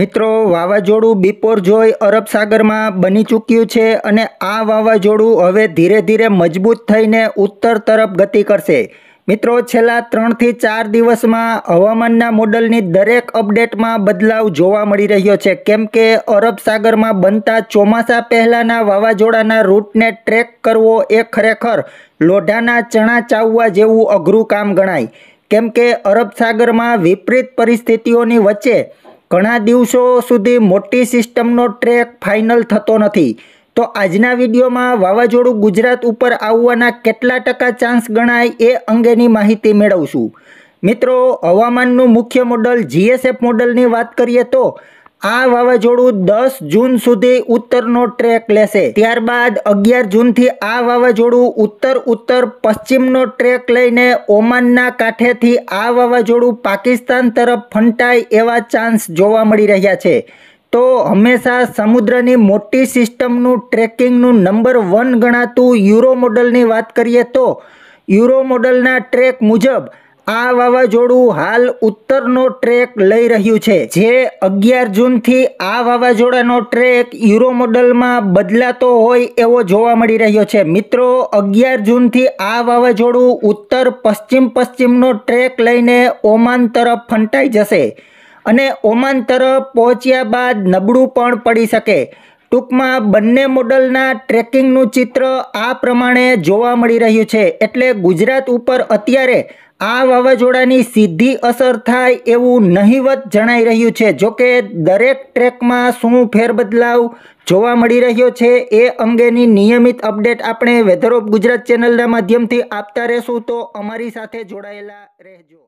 મિત્રો વાવાઝોડું બિપોર જોઈ અરબ સાગરમાં બની ચૂક્યું છે અને આ વાવાઝોડું હવે ધીરે ધીરે મજબૂત થઈને ઉત્તર તરફ ગતિ કરશે મિત્રો છેલ્લા ત્રણથી ચાર દિવસમાં હવામાનના મોડલની દરેક અપડેટમાં બદલાવ જોવા મળી રહ્યો છે કેમ કે અરબ સાગરમાં બનતા ચોમાસા પહેલાંના વાવાઝોડાના રૂટને ટ્રેક કરવો એ ખરેખર લોઢાના ચણા ચાવવા જેવું અઘરું કામ ગણાય કેમ કે અરબ સાગરમાં વિપરીત પરિસ્થિતિઓની વચ્ચે ઘણા દિવસો સુધી મોટી સિસ્ટમનો ટ્રેક ફાઇનલ થતો નથી તો આજના વિડીયોમાં વાવાઝોડું ગુજરાત ઉપર આવવાના કેટલા ટકા ચાન્સ ગણાય એ અંગેની માહિતી મેળવશું મિત્રો હવામાનનું મુખ્ય મોડલ જીએસએફ મોડલની વાત કરીએ તો આ વાવાઝોડું દસ જૂન સુધી ઉત્તરનો ટ્રેક લેશે ત્યારબાદ અગિયાર જૂનથી આ વાવાઝોડું ઉત્તર ઉત્તર પશ્ચિમનો ટ્રેક લઈને ઓમાનના કાંઠેથી આ વાવાઝોડું પાકિસ્તાન તરફ ફંટાય એવા ચાન્સ જોવા મળી રહ્યા છે તો હંમેશા સમુદ્રની મોટી સિસ્ટમનું ટ્રેકિંગનું નંબર વન ગણાતું યુરો મોડલની વાત કરીએ તો યુરો મોડલના ટ્રેક મુજબ આ વાવાઝોડું હાલ ઉત્તરનો ટ્રેક લઈ રહ્યું છે જે અગિયાર જૂનથી આ વાવાઝોડાનો ટ્રેક યુરો મોડલમાં બદલાતો હોય એવો જોવા મળી રહ્યો છે મિત્રો અગિયાર જૂનથી આ વાવાઝોડું ઉત્તર પશ્ચિમ પશ્ચિમનો ટ્રેક લઈને ઓમાન તરફ ફંટાઈ જશે અને ઓમાન તરફ પહોંચ્યા બાદ નબળું પણ પડી શકે ટૂંકમાં બંને મોડલના ટ્રેકિંગનું ચિત્ર આ પ્રમાણે જોવા મળી રહ્યું છે એટલે ગુજરાત ઉપર અત્યારે આ વાવાઝોડાની સીધી અસર થાય એવું નહીવત જણાઈ રહ્યું છે જોકે દરેક ટ્રેકમાં શું ફેરબદલાવ જોવા મળી રહ્યો છે એ અંગેની નિયમિત અપડેટ આપણે વેધર ઓફ ગુજરાત ચેનલના માધ્યમથી આપતા રહેશું તો અમારી સાથે જોડાયેલા રહેજો